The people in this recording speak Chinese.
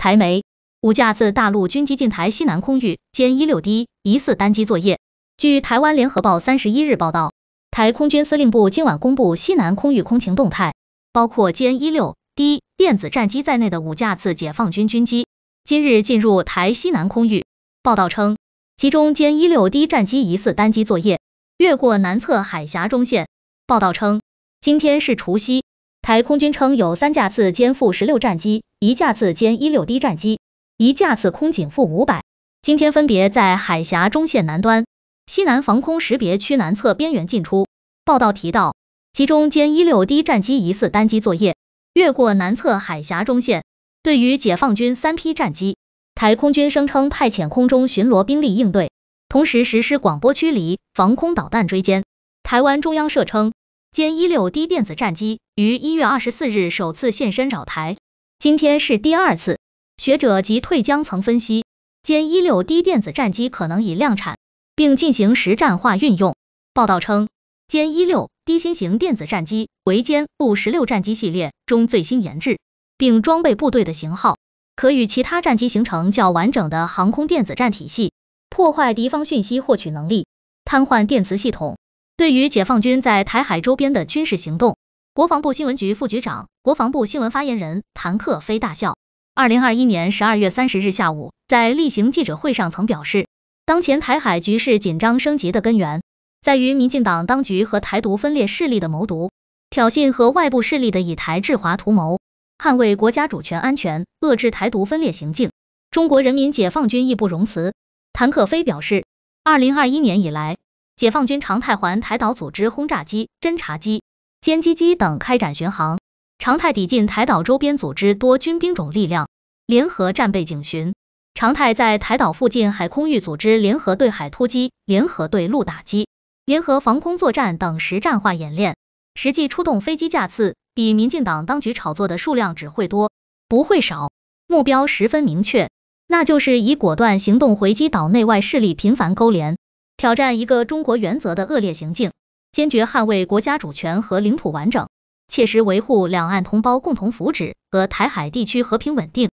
台媒五架自大陆军机进台西南空域，歼一六 D 疑似单机作业。据台湾联合报三十一日报道，台空军司令部今晚公布西南空域空情动态，包括歼一六 D 电子战机在内的五架次解放军军机今日进入台西南空域。报道称，其中歼一六 D 战机疑似单机作业，越过南侧海峡中线。报道称，今天是除夕。台空军称有三架次歼 -16 战机，一架次歼 -16D 战机，一架次空警 -500，今天分别在海峡中线南端、西南防空识别区南侧边缘进出。报道提到，其中歼 -16D 战机疑似单机作业，越过南侧海峡中线，对于解放军三批战机，台空军声称派遣空中巡逻兵力应对，同时实施广播驱离、防空导弹追歼。台湾中央社称。歼一六低电子战机于一月二十四日首次现身扰台，今天是第二次。学者及退将曾分析，歼一六低电子战机可能已量产，并进行实战化运用。报道称，歼一六低新型电子战机为歼五十六战机系列中最新研制，并装备部队的型号，可与其他战机形成较完整的航空电子战体系，破坏敌方讯息获取能力，瘫痪电磁系统。对于解放军在台海周边的军事行动，国防部新闻局副局长、国防部新闻发言人谭克飞大校，二零二一年十二月三十日下午在例行记者会上曾表示，当前台海局势紧张升级的根源在于民进党当局和台独分裂势力的谋独、挑衅和外部势力的以台制华图谋。捍卫国家主权安全，遏制台独分裂行径，中国人民解放军义不容辞。谭克飞表示，二零二一年以来。解放军常态环台岛组织轰炸机、侦察机、歼击机等开展巡航，常态抵近台岛周边组织多军兵种力量联合战备警巡，常态在台岛附近海空域组织联合对海突击、联合对陆打击、联合防空作战等实战化演练，实际出动飞机架次比民进党当局炒作的数量只会多不会少，目标十分明确，那就是以果断行动回击岛内外势力频繁勾连。挑战一个中国原则的恶劣行径，坚决捍卫国家主权和领土完整，切实维护两岸同胞共同福祉和台海地区和平稳定。